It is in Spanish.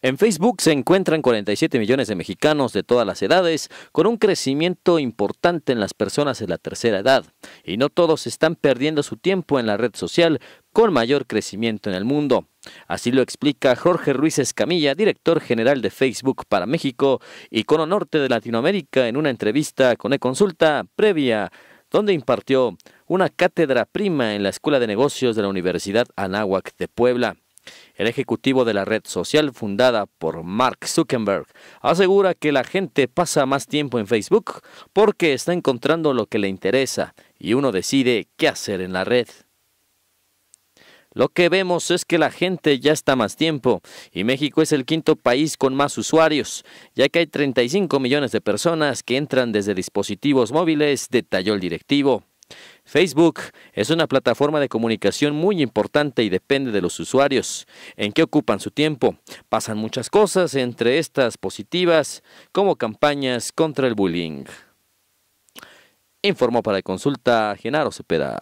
En Facebook se encuentran 47 millones de mexicanos de todas las edades, con un crecimiento importante en las personas de la tercera edad, y no todos están perdiendo su tiempo en la red social con mayor crecimiento en el mundo. Así lo explica Jorge Ruiz Escamilla, director general de Facebook para México y Cono Norte de Latinoamérica, en una entrevista con Econsulta previa, donde impartió una cátedra prima en la Escuela de Negocios de la Universidad Anáhuac de Puebla. El ejecutivo de la red social fundada por Mark Zuckerberg asegura que la gente pasa más tiempo en Facebook porque está encontrando lo que le interesa y uno decide qué hacer en la red. Lo que vemos es que la gente ya está más tiempo y México es el quinto país con más usuarios, ya que hay 35 millones de personas que entran desde dispositivos móviles, detalló el directivo. Facebook es una plataforma de comunicación muy importante y depende de los usuarios, en qué ocupan su tiempo. Pasan muchas cosas entre estas positivas, como campañas contra el bullying. Informó para consulta Genaro Cepeda.